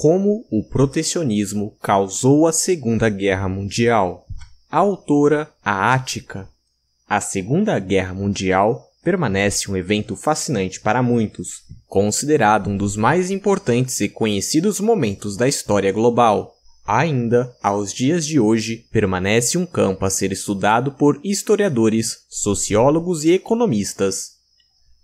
Como o protecionismo causou a Segunda Guerra Mundial. A autora, a Ática. A Segunda Guerra Mundial permanece um evento fascinante para muitos, considerado um dos mais importantes e conhecidos momentos da história global. Ainda, aos dias de hoje, permanece um campo a ser estudado por historiadores, sociólogos e economistas.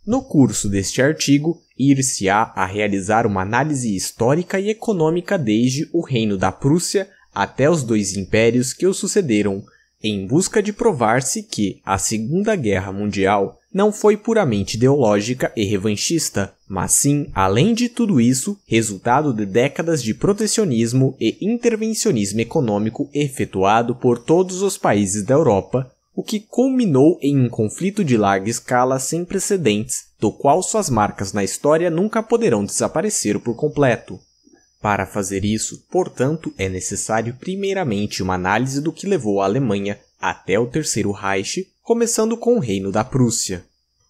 No curso deste artigo, ir-se-á a realizar uma análise histórica e econômica desde o reino da Prússia até os dois impérios que o sucederam, em busca de provar-se que a Segunda Guerra Mundial não foi puramente ideológica e revanchista, mas sim, além de tudo isso, resultado de décadas de protecionismo e intervencionismo econômico efetuado por todos os países da Europa, o que culminou em um conflito de larga escala sem precedentes do qual suas marcas na história nunca poderão desaparecer por completo. Para fazer isso, portanto, é necessário primeiramente uma análise do que levou a Alemanha até o Terceiro Reich, começando com o Reino da Prússia.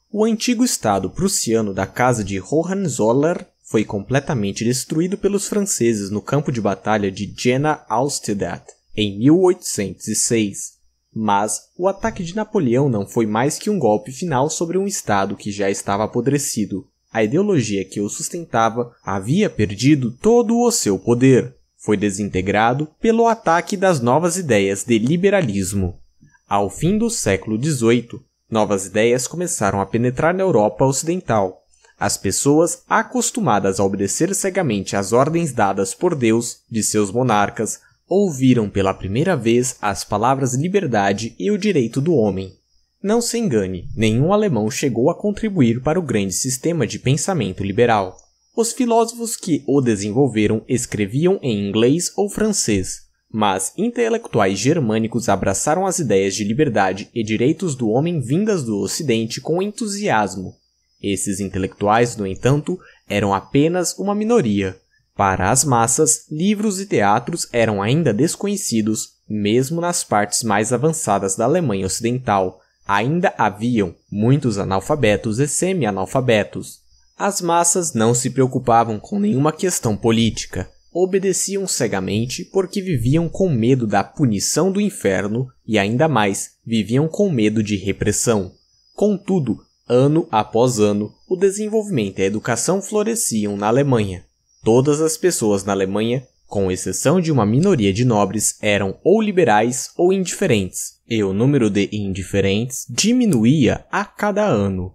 O antigo estado prussiano da Casa de Hohenzollern foi completamente destruído pelos franceses no campo de batalha de Jena-Austedat em 1806, mas o ataque de Napoleão não foi mais que um golpe final sobre um Estado que já estava apodrecido. A ideologia que o sustentava havia perdido todo o seu poder. Foi desintegrado pelo ataque das novas ideias de liberalismo. Ao fim do século XVIII, novas ideias começaram a penetrar na Europa Ocidental. As pessoas, acostumadas a obedecer cegamente às ordens dadas por Deus, de seus monarcas, ouviram pela primeira vez as palavras liberdade e o direito do homem. Não se engane, nenhum alemão chegou a contribuir para o grande sistema de pensamento liberal. Os filósofos que o desenvolveram escreviam em inglês ou francês, mas intelectuais germânicos abraçaram as ideias de liberdade e direitos do homem vindas do Ocidente com entusiasmo. Esses intelectuais, no entanto, eram apenas uma minoria, para as massas, livros e teatros eram ainda desconhecidos, mesmo nas partes mais avançadas da Alemanha Ocidental. Ainda haviam muitos analfabetos e semi-analfabetos. As massas não se preocupavam com nenhuma questão política. Obedeciam cegamente porque viviam com medo da punição do inferno e, ainda mais, viviam com medo de repressão. Contudo, ano após ano, o desenvolvimento e a educação floresciam na Alemanha. Todas as pessoas na Alemanha, com exceção de uma minoria de nobres, eram ou liberais ou indiferentes, e o número de indiferentes diminuía a cada ano.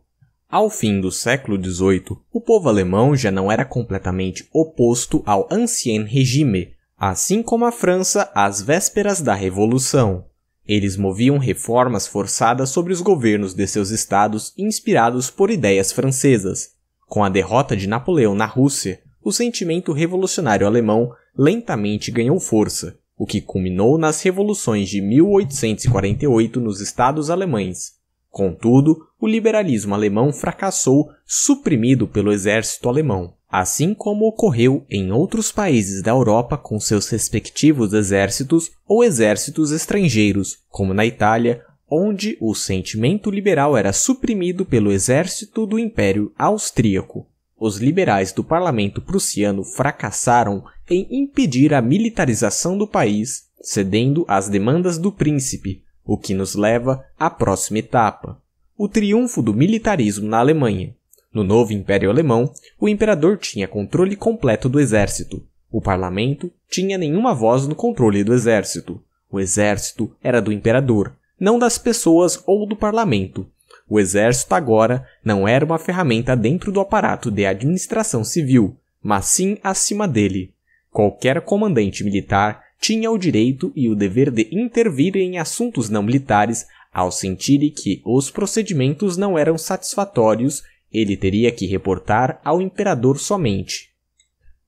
Ao fim do século XVIII, o povo alemão já não era completamente oposto ao Ancien Regime, assim como a França às vésperas da Revolução. Eles moviam reformas forçadas sobre os governos de seus estados inspirados por ideias francesas. Com a derrota de Napoleão na Rússia, o sentimento revolucionário alemão lentamente ganhou força, o que culminou nas revoluções de 1848 nos estados alemães. Contudo, o liberalismo alemão fracassou, suprimido pelo exército alemão, assim como ocorreu em outros países da Europa com seus respectivos exércitos ou exércitos estrangeiros, como na Itália, onde o sentimento liberal era suprimido pelo exército do Império Austríaco. Os liberais do parlamento prussiano fracassaram em impedir a militarização do país, cedendo às demandas do príncipe, o que nos leva à próxima etapa: o triunfo do militarismo na Alemanha. No novo Império Alemão, o imperador tinha controle completo do exército. O parlamento tinha nenhuma voz no controle do exército. O exército era do imperador, não das pessoas ou do parlamento, o exército agora não era uma ferramenta dentro do aparato de administração civil, mas sim acima dele. Qualquer comandante militar tinha o direito e o dever de intervir em assuntos não militares ao sentir que os procedimentos não eram satisfatórios, ele teria que reportar ao imperador somente.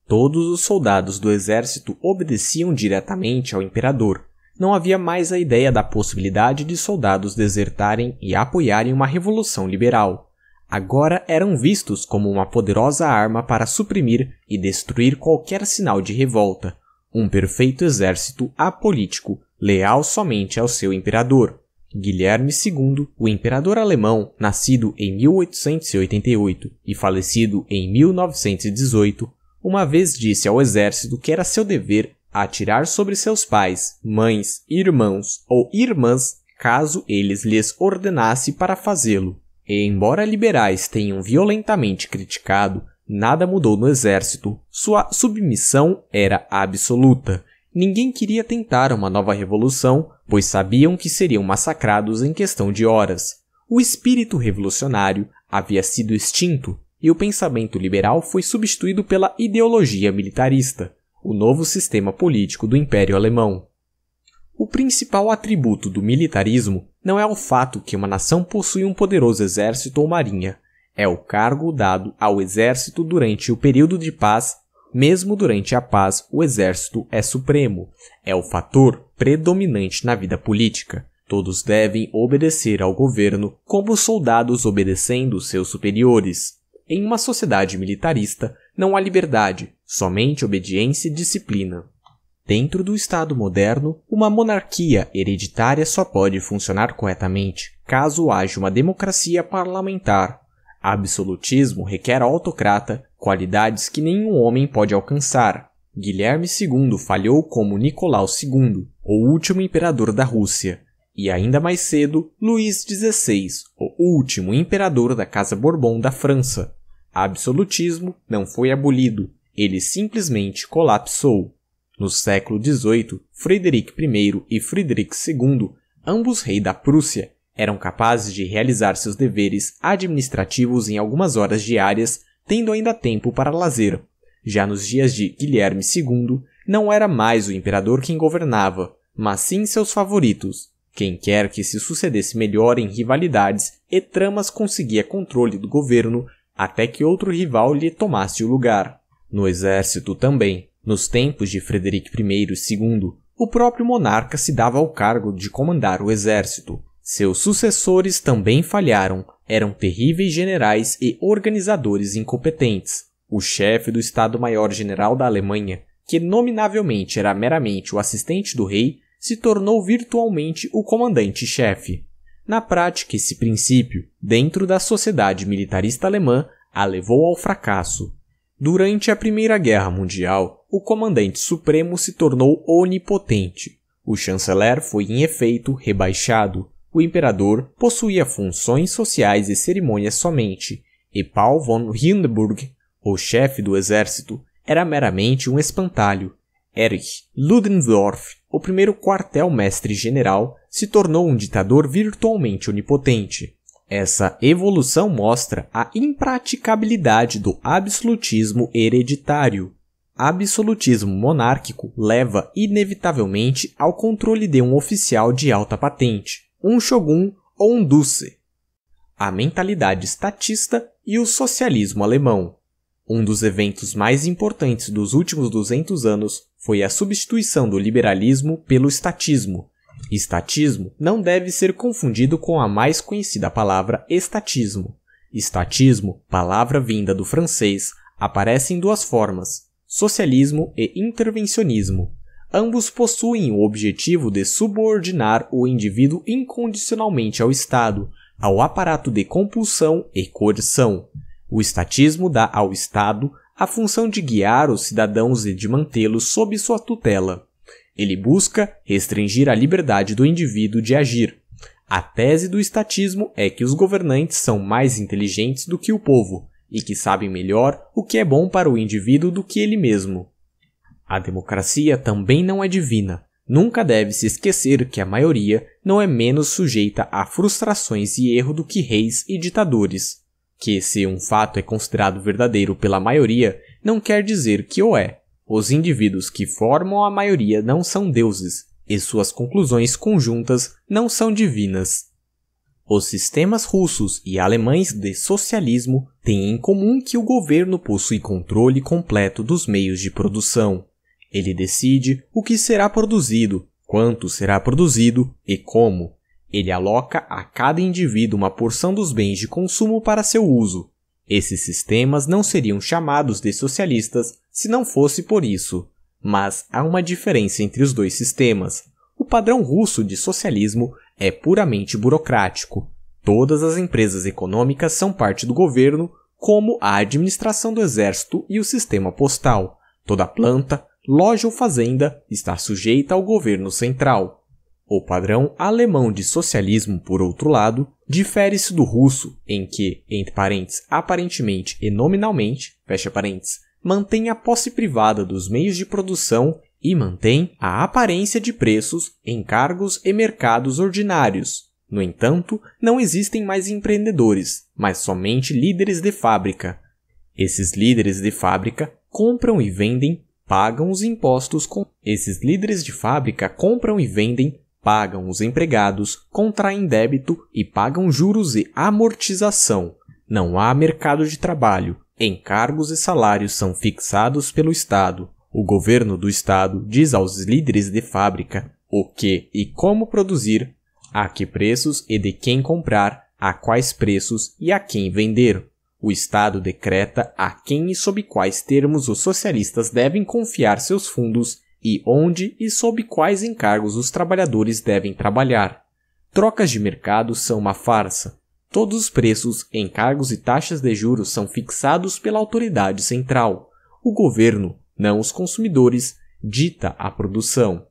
Todos os soldados do exército obedeciam diretamente ao imperador, não havia mais a ideia da possibilidade de soldados desertarem e apoiarem uma revolução liberal. Agora eram vistos como uma poderosa arma para suprimir e destruir qualquer sinal de revolta, um perfeito exército apolítico, leal somente ao seu imperador. Guilherme II, o imperador alemão, nascido em 1888 e falecido em 1918, uma vez disse ao exército que era seu dever atirar sobre seus pais, mães, irmãos ou irmãs, caso eles lhes ordenasse para fazê-lo. E embora liberais tenham violentamente criticado, nada mudou no exército. Sua submissão era absoluta. Ninguém queria tentar uma nova revolução, pois sabiam que seriam massacrados em questão de horas. O espírito revolucionário havia sido extinto e o pensamento liberal foi substituído pela ideologia militarista o novo sistema político do Império Alemão. O principal atributo do militarismo não é o fato que uma nação possui um poderoso exército ou marinha, é o cargo dado ao exército durante o período de paz. Mesmo durante a paz, o exército é supremo, é o fator predominante na vida política. Todos devem obedecer ao governo como soldados obedecendo seus superiores. Em uma sociedade militarista, não há liberdade, somente obediência e disciplina. Dentro do Estado moderno, uma monarquia hereditária só pode funcionar corretamente caso haja uma democracia parlamentar. Absolutismo requer autocrata, qualidades que nenhum homem pode alcançar. Guilherme II falhou como Nicolau II, o último imperador da Rússia, e ainda mais cedo Luís XVI, o último imperador da Casa Bourbon da França absolutismo não foi abolido, ele simplesmente colapsou. No século XVIII, Frederic I e Frederic II, ambos rei da Prússia, eram capazes de realizar seus deveres administrativos em algumas horas diárias, tendo ainda tempo para lazer. Já nos dias de Guilherme II, não era mais o imperador quem governava, mas sim seus favoritos. Quem quer que se sucedesse melhor em rivalidades e tramas conseguia controle do governo até que outro rival lhe tomasse o lugar. No exército também, nos tempos de Frederico I e II, o próprio monarca se dava ao cargo de comandar o exército. Seus sucessores também falharam, eram terríveis generais e organizadores incompetentes. O chefe do Estado-Maior-General da Alemanha, que nominavelmente era meramente o assistente do rei, se tornou virtualmente o comandante-chefe. Na prática, esse princípio, dentro da sociedade militarista alemã, a levou ao fracasso. Durante a Primeira Guerra Mundial, o comandante supremo se tornou onipotente. O chanceler foi, em efeito, rebaixado. O imperador possuía funções sociais e cerimônias somente, e Paul von Hindenburg, o chefe do exército, era meramente um espantalho, Erich Ludendorff, o primeiro quartel-mestre-general, se tornou um ditador virtualmente onipotente. Essa evolução mostra a impraticabilidade do absolutismo hereditário. Absolutismo monárquico leva inevitavelmente ao controle de um oficial de alta patente, um shogun ou um duce. A mentalidade estatista e o socialismo alemão. Um dos eventos mais importantes dos últimos 200 anos foi a substituição do liberalismo pelo estatismo. Estatismo não deve ser confundido com a mais conhecida palavra estatismo. Estatismo, palavra vinda do francês, aparece em duas formas: socialismo e intervencionismo. Ambos possuem o objetivo de subordinar o indivíduo incondicionalmente ao Estado, ao aparato de compulsão e coerção o estatismo dá ao Estado a função de guiar os cidadãos e de mantê-los sob sua tutela. Ele busca restringir a liberdade do indivíduo de agir. A tese do estatismo é que os governantes são mais inteligentes do que o povo e que sabem melhor o que é bom para o indivíduo do que ele mesmo. A democracia também não é divina. Nunca deve se esquecer que a maioria não é menos sujeita a frustrações e erro do que reis e ditadores que se um fato é considerado verdadeiro pela maioria, não quer dizer que o é. Os indivíduos que formam a maioria não são deuses, e suas conclusões conjuntas não são divinas. Os sistemas russos e alemães de socialismo têm em comum que o governo possui controle completo dos meios de produção. Ele decide o que será produzido, quanto será produzido e como. Ele aloca a cada indivíduo uma porção dos bens de consumo para seu uso. Esses sistemas não seriam chamados de socialistas se não fosse por isso. Mas há uma diferença entre os dois sistemas. O padrão russo de socialismo é puramente burocrático. Todas as empresas econômicas são parte do governo, como a administração do exército e o sistema postal. Toda planta, loja ou fazenda está sujeita ao governo central. O padrão alemão de socialismo, por outro lado, difere-se do russo, em que, entre parênteses, aparentemente e nominalmente, fecha parênteses, mantém a posse privada dos meios de produção e mantém a aparência de preços em cargos e mercados ordinários. No entanto, não existem mais empreendedores, mas somente líderes de fábrica. Esses líderes de fábrica compram e vendem, pagam os impostos com esses líderes de fábrica compram e vendem, pagam os empregados, contraem débito e pagam juros e amortização. Não há mercado de trabalho. Encargos e salários são fixados pelo Estado. O governo do Estado diz aos líderes de fábrica o que e como produzir, a que preços e de quem comprar, a quais preços e a quem vender. O Estado decreta a quem e sob quais termos os socialistas devem confiar seus fundos e onde e sob quais encargos os trabalhadores devem trabalhar. Trocas de mercado são uma farsa. Todos os preços, encargos e taxas de juros são fixados pela autoridade central. O governo, não os consumidores, dita a produção.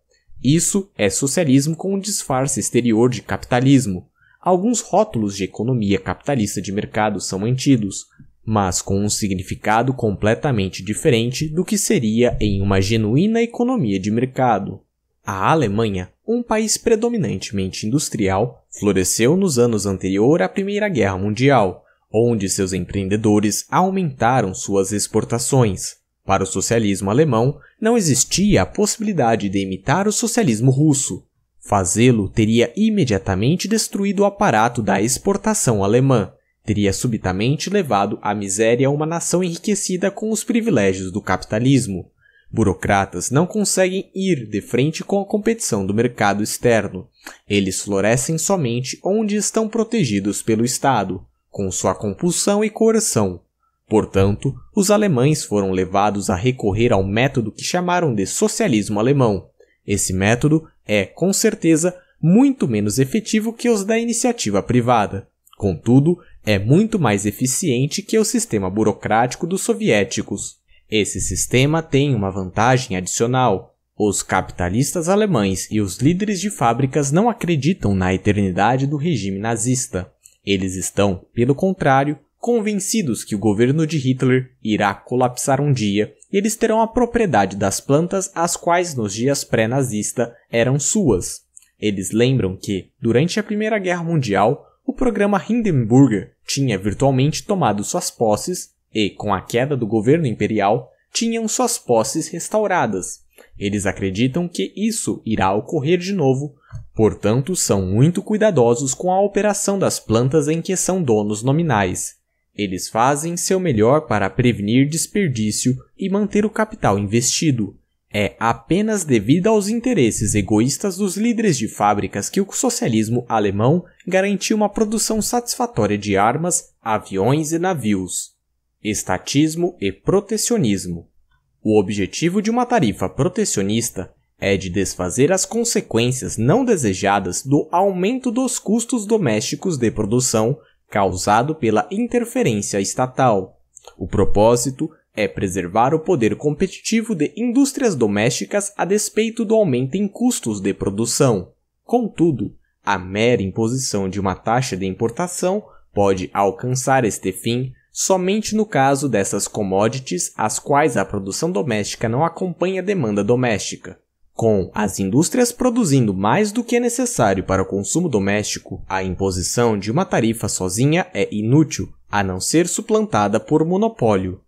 Isso é socialismo com um disfarce exterior de capitalismo. Alguns rótulos de economia capitalista de mercado são mantidos, mas com um significado completamente diferente do que seria em uma genuína economia de mercado. A Alemanha, um país predominantemente industrial, floresceu nos anos anterior à Primeira Guerra Mundial, onde seus empreendedores aumentaram suas exportações. Para o socialismo alemão, não existia a possibilidade de imitar o socialismo russo. Fazê-lo teria imediatamente destruído o aparato da exportação alemã, teria subitamente levado à miséria uma nação enriquecida com os privilégios do capitalismo. Burocratas não conseguem ir de frente com a competição do mercado externo. Eles florescem somente onde estão protegidos pelo Estado, com sua compulsão e coerção. Portanto, os alemães foram levados a recorrer ao método que chamaram de socialismo alemão. Esse método é, com certeza, muito menos efetivo que os da iniciativa privada. Contudo, é muito mais eficiente que o sistema burocrático dos soviéticos. Esse sistema tem uma vantagem adicional. Os capitalistas alemães e os líderes de fábricas não acreditam na eternidade do regime nazista. Eles estão, pelo contrário, convencidos que o governo de Hitler irá colapsar um dia e eles terão a propriedade das plantas as quais nos dias pré-nazista eram suas. Eles lembram que, durante a Primeira Guerra Mundial, o programa Hindenburg tinha virtualmente tomado suas posses e, com a queda do governo imperial, tinham suas posses restauradas. Eles acreditam que isso irá ocorrer de novo, portanto, são muito cuidadosos com a operação das plantas em que são donos nominais. Eles fazem seu melhor para prevenir desperdício e manter o capital investido, é apenas devido aos interesses egoístas dos líderes de fábricas que o socialismo alemão garantiu uma produção satisfatória de armas, aviões e navios. Estatismo e protecionismo. O objetivo de uma tarifa protecionista é de desfazer as consequências não desejadas do aumento dos custos domésticos de produção causado pela interferência estatal. O propósito é preservar o poder competitivo de indústrias domésticas a despeito do aumento em custos de produção. Contudo, a mera imposição de uma taxa de importação pode alcançar este fim somente no caso dessas commodities às quais a produção doméstica não acompanha a demanda doméstica. Com as indústrias produzindo mais do que é necessário para o consumo doméstico, a imposição de uma tarifa sozinha é inútil, a não ser suplantada por monopólio.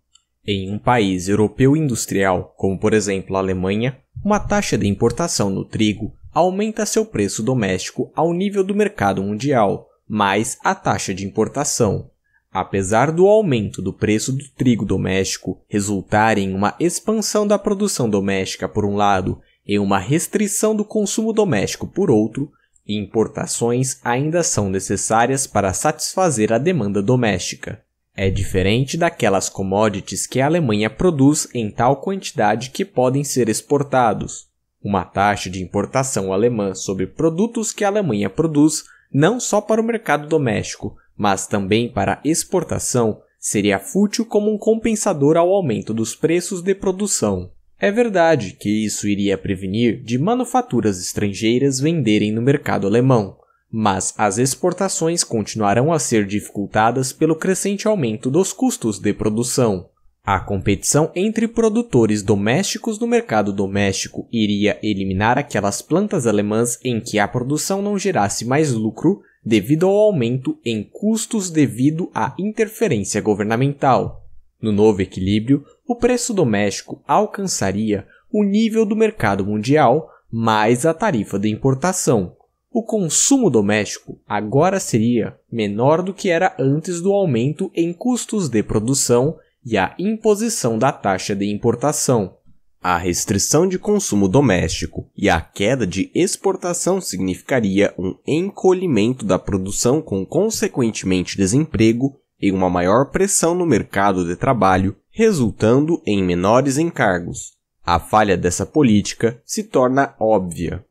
Em um país europeu industrial, como por exemplo a Alemanha, uma taxa de importação no trigo aumenta seu preço doméstico ao nível do mercado mundial, mais a taxa de importação. Apesar do aumento do preço do trigo doméstico resultar em uma expansão da produção doméstica por um lado e uma restrição do consumo doméstico por outro, importações ainda são necessárias para satisfazer a demanda doméstica. É diferente daquelas commodities que a Alemanha produz em tal quantidade que podem ser exportados. Uma taxa de importação alemã sobre produtos que a Alemanha produz, não só para o mercado doméstico, mas também para exportação, seria fútil como um compensador ao aumento dos preços de produção. É verdade que isso iria prevenir de manufaturas estrangeiras venderem no mercado alemão, mas as exportações continuarão a ser dificultadas pelo crescente aumento dos custos de produção. A competição entre produtores domésticos no mercado doméstico iria eliminar aquelas plantas alemãs em que a produção não gerasse mais lucro devido ao aumento em custos devido à interferência governamental. No novo equilíbrio, o preço doméstico alcançaria o nível do mercado mundial mais a tarifa de importação, o consumo doméstico agora seria menor do que era antes do aumento em custos de produção e a imposição da taxa de importação. A restrição de consumo doméstico e a queda de exportação significaria um encolhimento da produção com consequentemente desemprego e uma maior pressão no mercado de trabalho, resultando em menores encargos. A falha dessa política se torna óbvia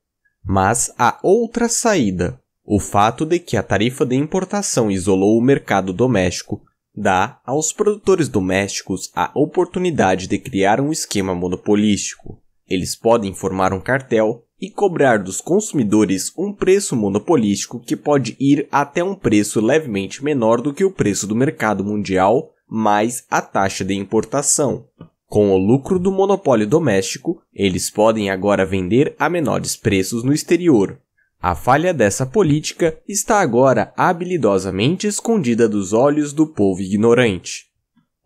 mas há outra saída. O fato de que a tarifa de importação isolou o mercado doméstico dá aos produtores domésticos a oportunidade de criar um esquema monopolístico. Eles podem formar um cartel e cobrar dos consumidores um preço monopolístico que pode ir até um preço levemente menor do que o preço do mercado mundial mais a taxa de importação. Com o lucro do monopólio doméstico, eles podem agora vender a menores preços no exterior. A falha dessa política está agora habilidosamente escondida dos olhos do povo ignorante.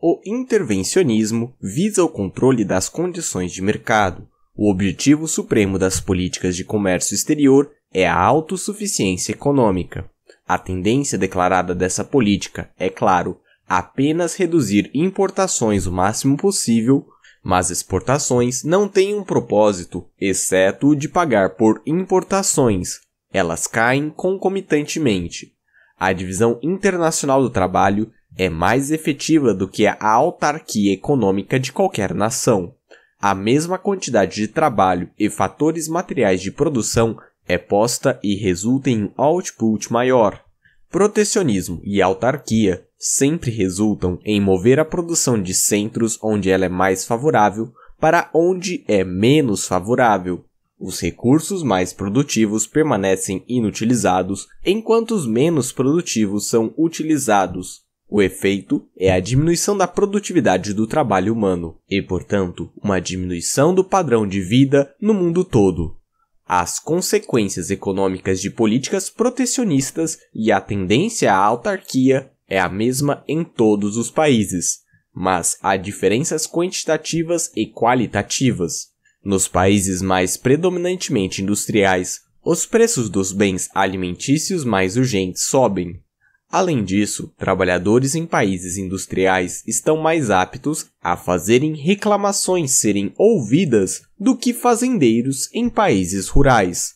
O intervencionismo visa o controle das condições de mercado. O objetivo supremo das políticas de comércio exterior é a autossuficiência econômica. A tendência declarada dessa política, é claro, apenas reduzir importações o máximo possível, mas exportações não têm um propósito, exceto o de pagar por importações. Elas caem concomitantemente. A divisão internacional do trabalho é mais efetiva do que a autarquia econômica de qualquer nação. A mesma quantidade de trabalho e fatores materiais de produção é posta e resulta em um output maior. Protecionismo e autarquia sempre resultam em mover a produção de centros onde ela é mais favorável para onde é menos favorável. Os recursos mais produtivos permanecem inutilizados, enquanto os menos produtivos são utilizados. O efeito é a diminuição da produtividade do trabalho humano e, portanto, uma diminuição do padrão de vida no mundo todo. As consequências econômicas de políticas protecionistas e a tendência à autarquia é a mesma em todos os países, mas há diferenças quantitativas e qualitativas. Nos países mais predominantemente industriais, os preços dos bens alimentícios mais urgentes sobem. Além disso, trabalhadores em países industriais estão mais aptos a fazerem reclamações serem ouvidas do que fazendeiros em países rurais.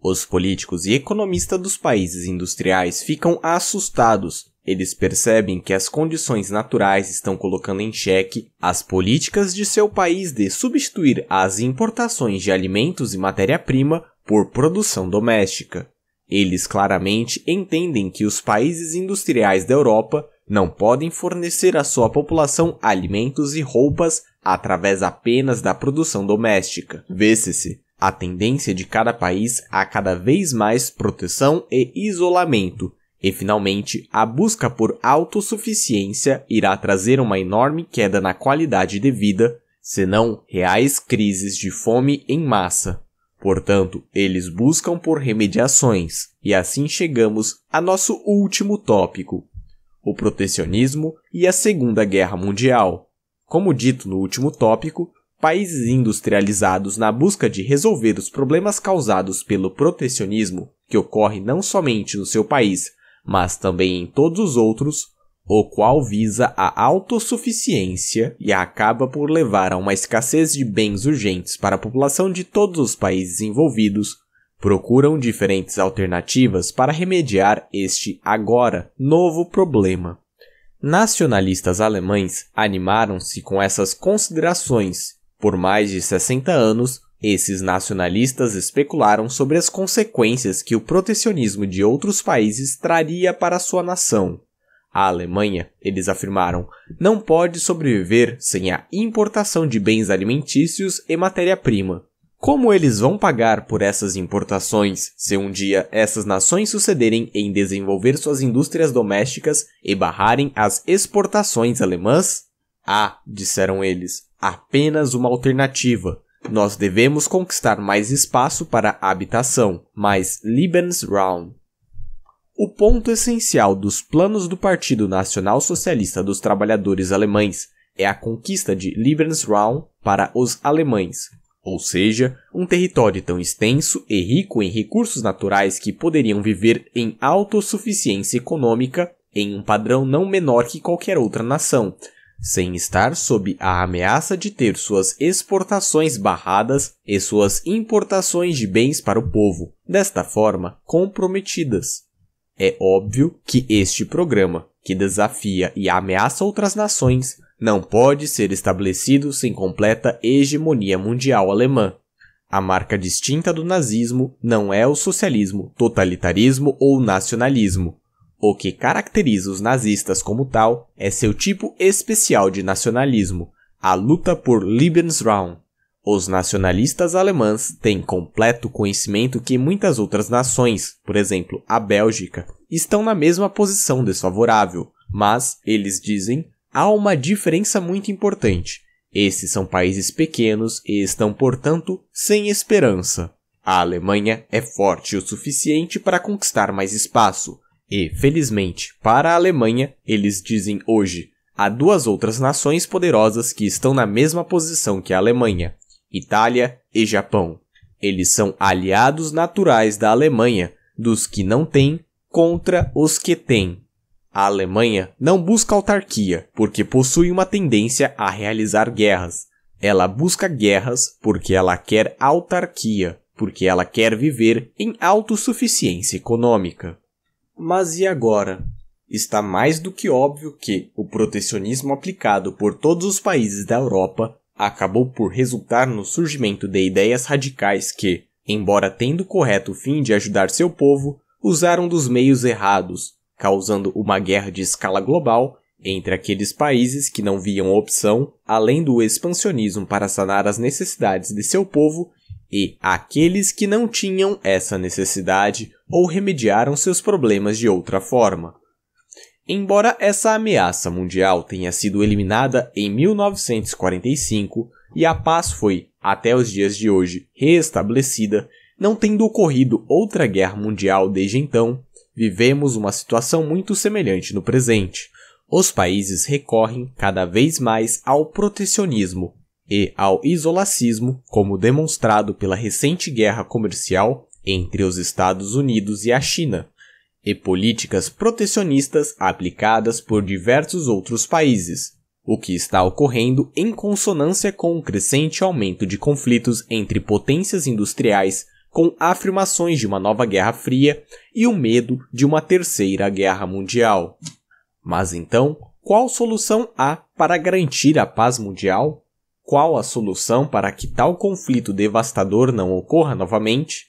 Os políticos e economistas dos países industriais ficam assustados eles percebem que as condições naturais estão colocando em xeque as políticas de seu país de substituir as importações de alimentos e matéria-prima por produção doméstica. Eles claramente entendem que os países industriais da Europa não podem fornecer à sua população alimentos e roupas através apenas da produção doméstica. Vê-se a tendência de cada país a cada vez mais proteção e isolamento, e finalmente, a busca por autossuficiência irá trazer uma enorme queda na qualidade de vida, senão reais crises de fome em massa. Portanto, eles buscam por remediações, e assim chegamos a nosso último tópico: o protecionismo e a Segunda Guerra Mundial. Como dito no último tópico, países industrializados na busca de resolver os problemas causados pelo protecionismo, que ocorre não somente no seu país, mas também em todos os outros, o qual visa a autossuficiência e acaba por levar a uma escassez de bens urgentes para a população de todos os países envolvidos, procuram diferentes alternativas para remediar este agora novo problema. Nacionalistas alemães animaram-se com essas considerações. Por mais de 60 anos, esses nacionalistas especularam sobre as consequências que o protecionismo de outros países traria para sua nação. A Alemanha, eles afirmaram, não pode sobreviver sem a importação de bens alimentícios e matéria-prima. Como eles vão pagar por essas importações se um dia essas nações sucederem em desenvolver suas indústrias domésticas e barrarem as exportações alemãs? Há, ah, disseram eles, apenas uma alternativa: nós devemos conquistar mais espaço para habitação, mais Lebensraum. O ponto essencial dos planos do Partido Nacional Socialista dos Trabalhadores Alemães é a conquista de Lebensraum para os alemães, ou seja, um território tão extenso e rico em recursos naturais que poderiam viver em autossuficiência econômica em um padrão não menor que qualquer outra nação, sem estar sob a ameaça de ter suas exportações barradas e suas importações de bens para o povo, desta forma, comprometidas. É óbvio que este programa, que desafia e ameaça outras nações, não pode ser estabelecido sem completa hegemonia mundial alemã. A marca distinta do nazismo não é o socialismo, totalitarismo ou nacionalismo, o que caracteriza os nazistas como tal é seu tipo especial de nacionalismo, a luta por Lebensraum. Os nacionalistas alemães têm completo conhecimento que muitas outras nações, por exemplo, a Bélgica, estão na mesma posição desfavorável, mas eles dizem há uma diferença muito importante. Esses são países pequenos e estão, portanto, sem esperança. A Alemanha é forte o suficiente para conquistar mais espaço, e, felizmente, para a Alemanha, eles dizem hoje há duas outras nações poderosas que estão na mesma posição que a Alemanha: Itália e Japão. Eles são aliados naturais da Alemanha, dos que não têm contra os que têm. A Alemanha não busca autarquia porque possui uma tendência a realizar guerras. Ela busca guerras porque ela quer autarquia, porque ela quer viver em autossuficiência econômica. Mas e agora? Está mais do que óbvio que o protecionismo aplicado por todos os países da Europa acabou por resultar no surgimento de ideias radicais que, embora tendo correto fim de ajudar seu povo, usaram dos meios errados, causando uma guerra de escala global entre aqueles países que não viam opção além do expansionismo para sanar as necessidades de seu povo e aqueles que não tinham essa necessidade ou remediaram seus problemas de outra forma. Embora essa ameaça mundial tenha sido eliminada em 1945 e a paz foi, até os dias de hoje, restabelecida, não tendo ocorrido outra guerra mundial desde então, vivemos uma situação muito semelhante no presente. Os países recorrem cada vez mais ao protecionismo e ao isolacismo, como demonstrado pela recente guerra comercial entre os Estados Unidos e a China, e políticas protecionistas aplicadas por diversos outros países, o que está ocorrendo em consonância com o um crescente aumento de conflitos entre potências industriais, com afirmações de uma nova Guerra Fria e o medo de uma terceira guerra mundial. Mas então, qual solução há para garantir a paz mundial? qual a solução para que tal conflito devastador não ocorra novamente?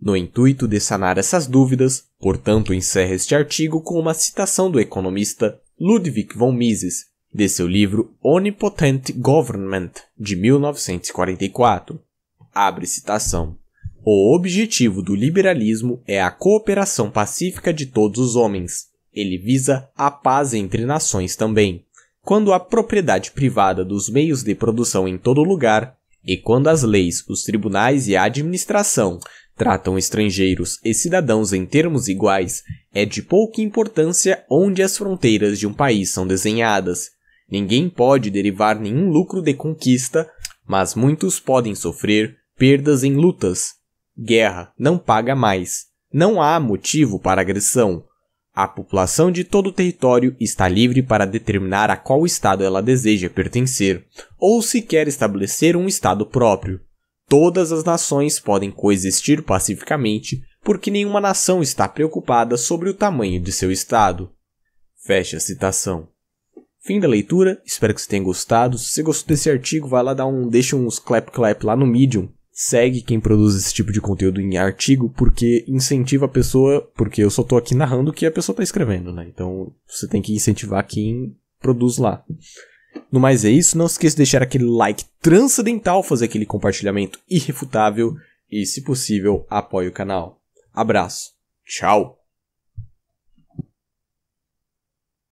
No intuito de sanar essas dúvidas, portanto, encerra este artigo com uma citação do economista Ludwig von Mises, de seu livro Omnipotent Government, de 1944. Abre citação. O objetivo do liberalismo é a cooperação pacífica de todos os homens. Ele visa a paz entre nações também quando a propriedade privada dos meios de produção em todo lugar e quando as leis, os tribunais e a administração tratam estrangeiros e cidadãos em termos iguais, é de pouca importância onde as fronteiras de um país são desenhadas. Ninguém pode derivar nenhum lucro de conquista, mas muitos podem sofrer perdas em lutas. Guerra não paga mais. Não há motivo para agressão. A população de todo o território está livre para determinar a qual estado ela deseja pertencer, ou se quer estabelecer um estado próprio. Todas as nações podem coexistir pacificamente, porque nenhuma nação está preocupada sobre o tamanho de seu estado. Fecha a citação. Fim da leitura, espero que você tenha gostado. Se você gostou desse artigo, vai lá dar um, deixa uns clap clap lá no Medium segue quem produz esse tipo de conteúdo em artigo, porque incentiva a pessoa, porque eu só tô aqui narrando o que a pessoa está escrevendo, né? Então você tem que incentivar quem produz lá. No mais é isso, não se esqueça de deixar aquele like transcendental, fazer aquele compartilhamento irrefutável e, se possível, apoie o canal. Abraço, tchau!